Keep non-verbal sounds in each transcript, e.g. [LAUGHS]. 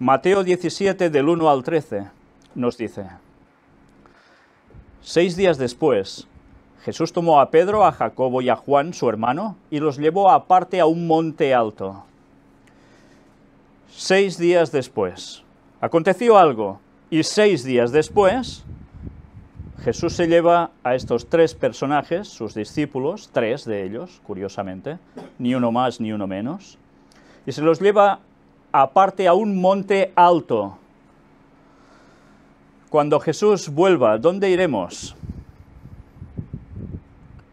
Mateo 17 del 1 al 13 nos dice, Seis días después, Jesús tomó a Pedro, a Jacobo y a Juan, su hermano, y los llevó aparte a un monte alto. Seis días después, aconteció algo, y seis días después, Jesús se lleva a estos tres personajes, sus discípulos, tres de ellos, curiosamente, ni uno más ni uno menos, y se los lleva aparte a un monte alto. Cuando Jesús vuelva, ¿dónde iremos?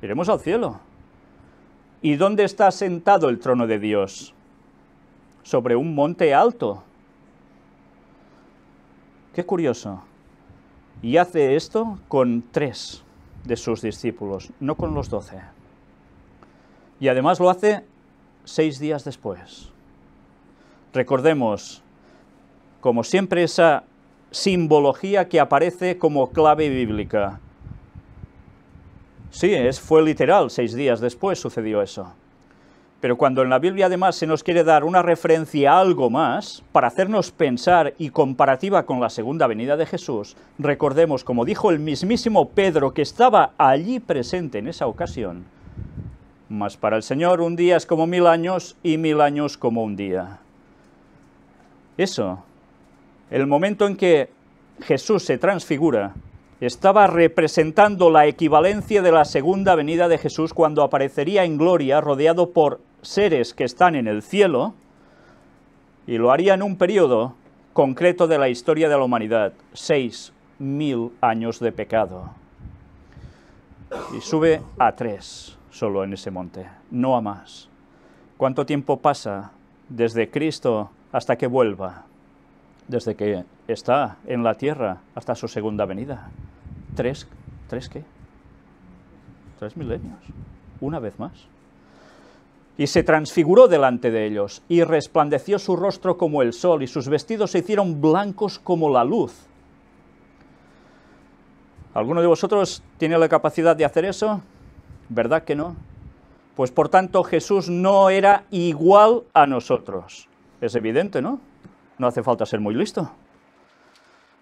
Iremos al cielo. ¿Y dónde está sentado el trono de Dios? Sobre un monte alto. Qué curioso. Y hace esto con tres de sus discípulos, no con los doce. Y además lo hace seis días después. Recordemos, como siempre, esa simbología que aparece como clave bíblica. Sí, es, fue literal, seis días después sucedió eso. Pero cuando en la Biblia además se nos quiere dar una referencia a algo más, para hacernos pensar y comparativa con la segunda venida de Jesús, recordemos, como dijo el mismísimo Pedro que estaba allí presente en esa ocasión, mas para el Señor un día es como mil años y mil años como un día eso, el momento en que Jesús se transfigura, estaba representando la equivalencia de la segunda venida de Jesús cuando aparecería en gloria rodeado por seres que están en el cielo y lo haría en un periodo concreto de la historia de la humanidad, seis mil años de pecado. Y sube a tres solo en ese monte, no a más. ¿Cuánto tiempo pasa desde Cristo hasta que vuelva, desde que está en la tierra hasta su segunda venida. ¿Tres, tres qué? Tres milenios, una vez más. Y se transfiguró delante de ellos, y resplandeció su rostro como el sol, y sus vestidos se hicieron blancos como la luz. ¿Alguno de vosotros tiene la capacidad de hacer eso? ¿Verdad que no? Pues por tanto Jesús no era igual a nosotros es evidente, ¿no? No hace falta ser muy listo.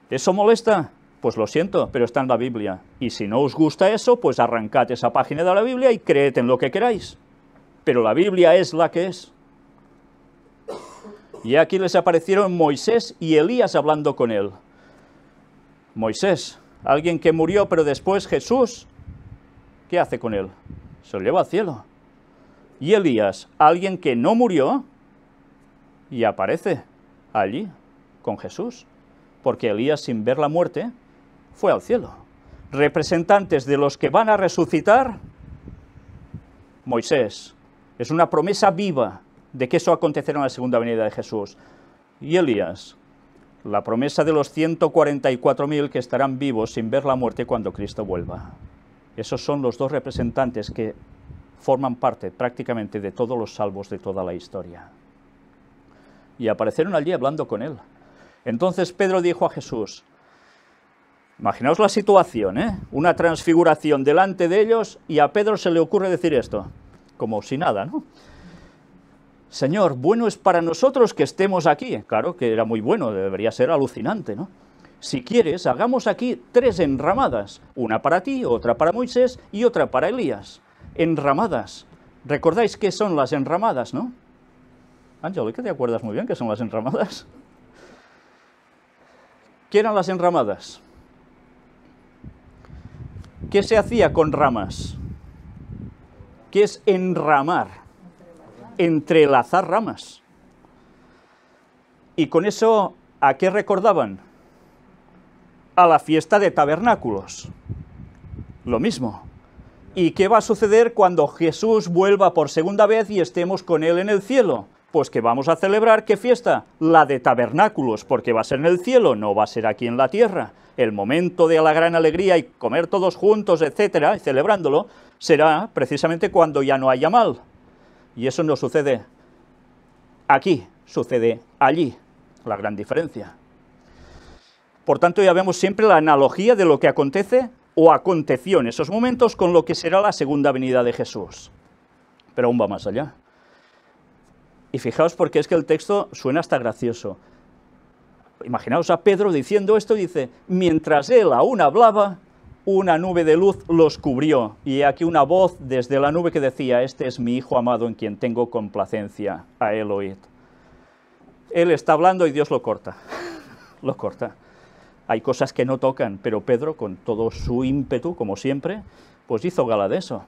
¿Eso molesta? Pues lo siento, pero está en la Biblia. Y si no os gusta eso, pues arrancad esa página de la Biblia y creed en lo que queráis. Pero la Biblia es la que es. Y aquí les aparecieron Moisés y Elías hablando con él. Moisés, alguien que murió, pero después Jesús, ¿qué hace con él? Se lo lleva al cielo. Y Elías, alguien que no murió, y aparece allí con Jesús, porque Elías sin ver la muerte fue al cielo. Representantes de los que van a resucitar, Moisés, es una promesa viva de que eso acontecerá en la segunda venida de Jesús. Y Elías, la promesa de los 144.000 que estarán vivos sin ver la muerte cuando Cristo vuelva. Esos son los dos representantes que forman parte prácticamente de todos los salvos de toda la historia y aparecieron allí hablando con él. Entonces Pedro dijo a Jesús, imaginaos la situación, ¿eh? una transfiguración delante de ellos y a Pedro se le ocurre decir esto, como si nada, ¿no? Señor, bueno es para nosotros que estemos aquí. Claro que era muy bueno, debería ser alucinante, ¿no? Si quieres, hagamos aquí tres enramadas, una para ti, otra para Moisés y otra para Elías. Enramadas. Recordáis qué son las enramadas, ¿no? Ángel, ¿qué te acuerdas muy bien que son las enramadas? ¿Qué eran las enramadas? ¿Qué se hacía con ramas? ¿Qué es enramar? Entrelazar ramas. Y con eso, ¿a qué recordaban? A la fiesta de tabernáculos. Lo mismo. ¿Y qué va a suceder cuando Jesús vuelva por segunda vez y estemos con Él en el cielo? Pues que vamos a celebrar, ¿qué fiesta? La de tabernáculos, porque va a ser en el cielo, no va a ser aquí en la tierra. El momento de la gran alegría y comer todos juntos, etcétera, y celebrándolo, será precisamente cuando ya no haya mal. Y eso no sucede aquí, sucede allí, la gran diferencia. Por tanto, ya vemos siempre la analogía de lo que acontece o aconteció en esos momentos con lo que será la segunda venida de Jesús. Pero aún va más allá. Y fijaos porque es que el texto suena hasta gracioso. Imaginaos a Pedro diciendo esto, dice, mientras él aún hablaba, una nube de luz los cubrió, y aquí una voz desde la nube que decía, este es mi Hijo amado en quien tengo complacencia, a él oíd. Él está hablando y Dios lo corta, [LAUGHS] lo corta. Hay cosas que no tocan, pero Pedro, con todo su ímpetu, como siempre, pues hizo gala de eso.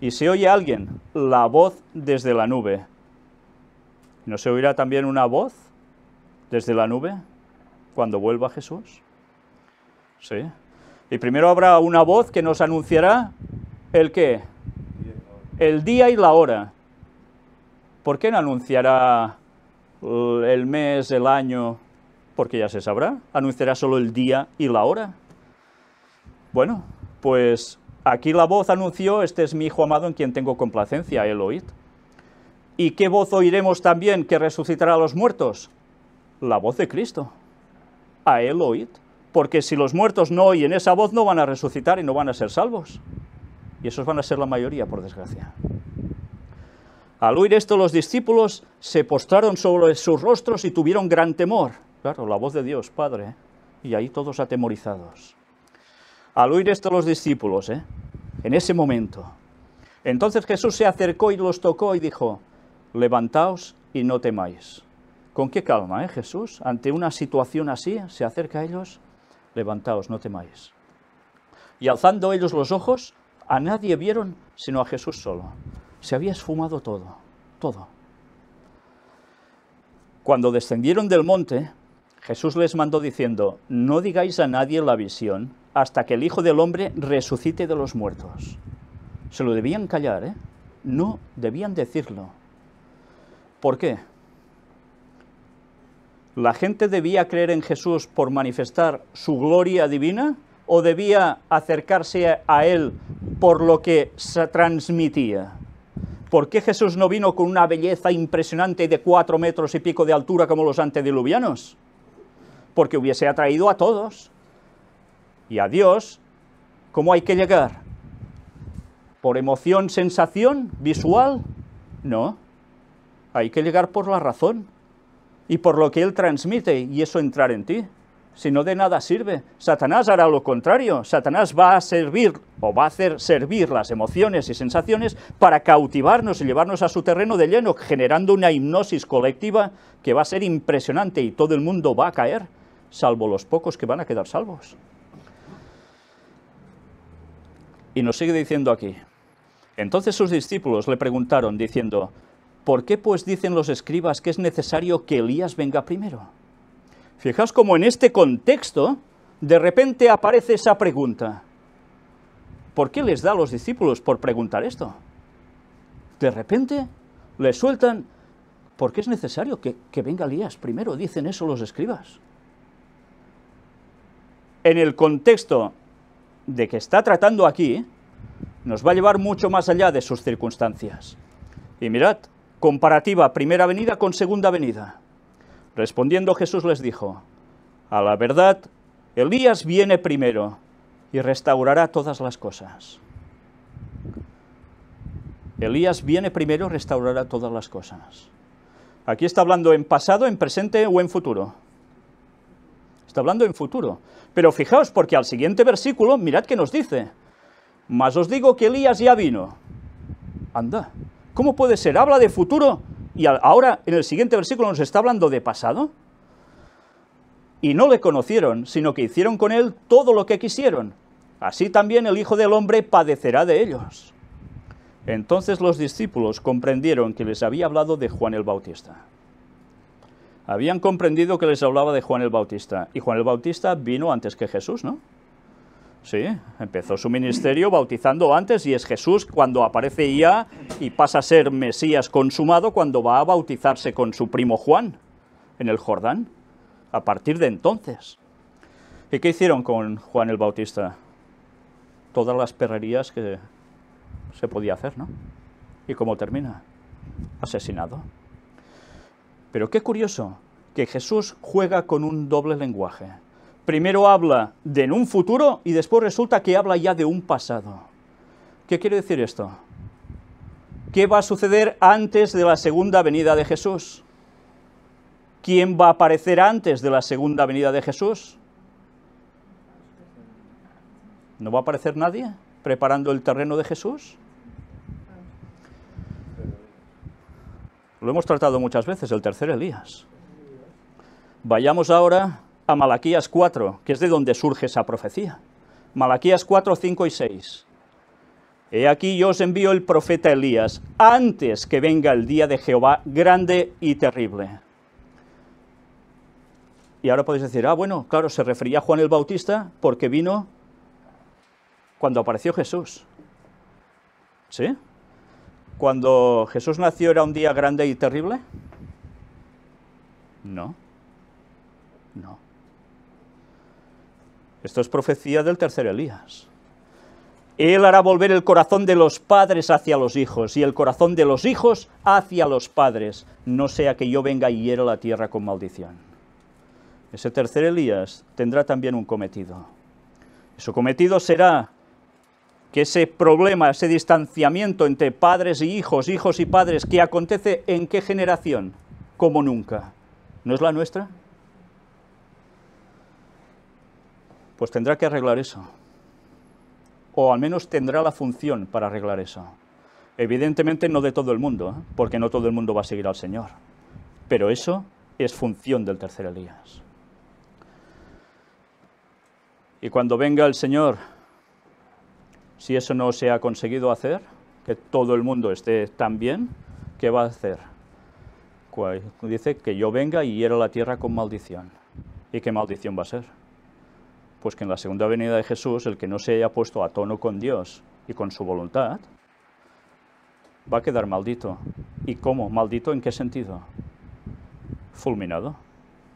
Y si oye a alguien la voz desde la nube, ¿No se oirá también una voz desde la nube cuando vuelva Jesús? Sí. Y primero habrá una voz que nos anunciará el qué? El día y la hora. ¿Por qué no anunciará el mes, el año? Porque ya se sabrá. Anunciará solo el día y la hora. Bueno, pues aquí la voz anunció, este es mi hijo amado en quien tengo complacencia, el ¿Y qué voz oiremos también que resucitará a los muertos? La voz de Cristo. A él oíd. Porque si los muertos no oyen esa voz, no van a resucitar y no van a ser salvos. Y esos van a ser la mayoría, por desgracia. Al oír esto, los discípulos se postraron sobre sus rostros y tuvieron gran temor. Claro, la voz de Dios, Padre. Y ahí todos atemorizados. Al oír esto, los discípulos, ¿eh? en ese momento. Entonces Jesús se acercó y los tocó y dijo, levantaos y no temáis. ¿Con qué calma, eh, Jesús? Ante una situación así, se acerca a ellos, levantaos, no temáis. Y alzando ellos los ojos, a nadie vieron sino a Jesús solo. Se había esfumado todo, todo. Cuando descendieron del monte, Jesús les mandó diciendo, no digáis a nadie la visión hasta que el Hijo del Hombre resucite de los muertos. Se lo debían callar, ¿eh? No debían decirlo ¿Por qué? ¿La gente debía creer en Jesús por manifestar su gloria divina o debía acercarse a Él por lo que se transmitía? ¿Por qué Jesús no vino con una belleza impresionante de cuatro metros y pico de altura como los antediluvianos? Porque hubiese atraído a todos. Y a Dios, ¿cómo hay que llegar? ¿Por emoción, sensación, visual? No. Hay que llegar por la razón y por lo que Él transmite y eso entrar en ti. Si no, de nada sirve. Satanás hará lo contrario. Satanás va a servir o va a hacer servir las emociones y sensaciones para cautivarnos y llevarnos a su terreno de lleno, generando una hipnosis colectiva que va a ser impresionante y todo el mundo va a caer, salvo los pocos que van a quedar salvos. Y nos sigue diciendo aquí. Entonces sus discípulos le preguntaron diciendo, ¿Por qué pues dicen los escribas que es necesario que Elías venga primero? Fijaos como en este contexto de repente aparece esa pregunta. ¿Por qué les da a los discípulos por preguntar esto? De repente le sueltan, ¿por qué es necesario que venga Elías primero, dicen eso los escribas. En el contexto de que está tratando aquí, nos va a llevar mucho más allá de sus circunstancias. Y mirad, comparativa primera venida con segunda venida. Respondiendo Jesús les dijo, a la verdad, Elías viene primero y restaurará todas las cosas. Elías viene primero y restaurará todas las cosas. Aquí está hablando en pasado, en presente o en futuro. Está hablando en futuro. Pero fijaos, porque al siguiente versículo, mirad que nos dice. Mas os digo que Elías ya vino. Anda. ¿Cómo puede ser? Habla de futuro y ahora en el siguiente versículo nos está hablando de pasado. Y no le conocieron, sino que hicieron con él todo lo que quisieron. Así también el Hijo del Hombre padecerá de ellos. Entonces los discípulos comprendieron que les había hablado de Juan el Bautista. Habían comprendido que les hablaba de Juan el Bautista. Y Juan el Bautista vino antes que Jesús, ¿no? Sí, empezó su ministerio bautizando antes y es Jesús cuando aparece ya y pasa a ser Mesías consumado cuando va a bautizarse con su primo Juan en el Jordán, a partir de entonces. ¿Y qué hicieron con Juan el Bautista? Todas las perrerías que se podía hacer, ¿no? ¿Y cómo termina? Asesinado. Pero qué curioso que Jesús juega con un doble lenguaje. Primero habla de un futuro y después resulta que habla ya de un pasado. ¿Qué quiere decir esto? ¿Qué va a suceder antes de la segunda venida de Jesús? ¿Quién va a aparecer antes de la segunda venida de Jesús? ¿No va a aparecer nadie preparando el terreno de Jesús? Lo hemos tratado muchas veces, el tercer Elías. Vayamos ahora a Malaquías 4, que es de donde surge esa profecía. Malaquías 4, 5 y 6. He aquí yo os envío el profeta Elías antes que venga el día de Jehová grande y terrible. Y ahora podéis decir, ah, bueno, claro, se refería a Juan el Bautista porque vino cuando apareció Jesús. ¿Sí? Cuando Jesús nació era un día grande y terrible. No. No. Esto es profecía del tercer Elías. Él hará volver el corazón de los padres hacia los hijos y el corazón de los hijos hacia los padres, no sea que yo venga y hiera la tierra con maldición. Ese tercer Elías tendrá también un cometido. Su cometido será que ese problema, ese distanciamiento entre padres y hijos, hijos y padres, que acontece en qué generación, como nunca, ¿no es la nuestra? pues tendrá que arreglar eso. O al menos tendrá la función para arreglar eso. Evidentemente no de todo el mundo, ¿eh? porque no todo el mundo va a seguir al Señor. Pero eso es función del tercer Elías. Y cuando venga el Señor, si eso no se ha conseguido hacer, que todo el mundo esté tan bien, ¿qué va a hacer? Dice que yo venga y hiera la tierra con maldición. ¿Y qué maldición va a ser? pues que en la segunda venida de Jesús el que no se haya puesto a tono con Dios y con su voluntad va a quedar maldito. ¿Y cómo? ¿Maldito en qué sentido? Fulminado.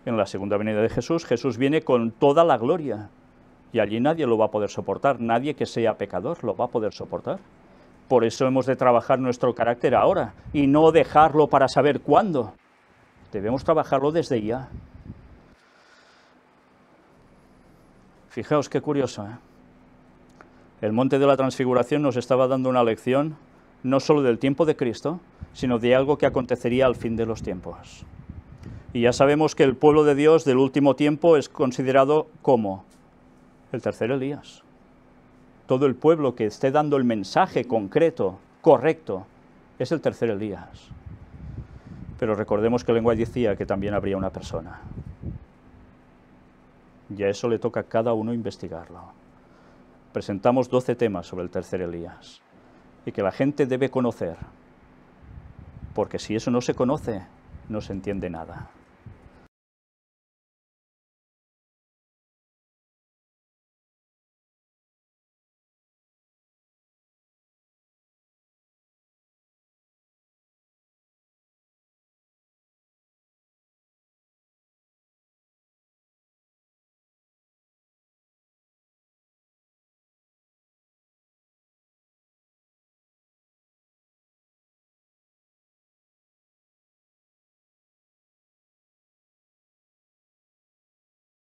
En la segunda venida de Jesús, Jesús viene con toda la gloria y allí nadie lo va a poder soportar, nadie que sea pecador lo va a poder soportar. Por eso hemos de trabajar nuestro carácter ahora y no dejarlo para saber cuándo. Debemos trabajarlo desde ya. Fijaos qué curioso. ¿eh? El monte de la transfiguración nos estaba dando una lección no solo del tiempo de Cristo, sino de algo que acontecería al fin de los tiempos. Y ya sabemos que el pueblo de Dios del último tiempo es considerado como el tercer Elías. Todo el pueblo que esté dando el mensaje concreto, correcto, es el tercer Elías. Pero recordemos que lenguaje decía que también habría una persona, y a eso le toca a cada uno investigarlo. Presentamos 12 temas sobre el tercer Elías y que la gente debe conocer, porque si eso no se conoce, no se entiende nada.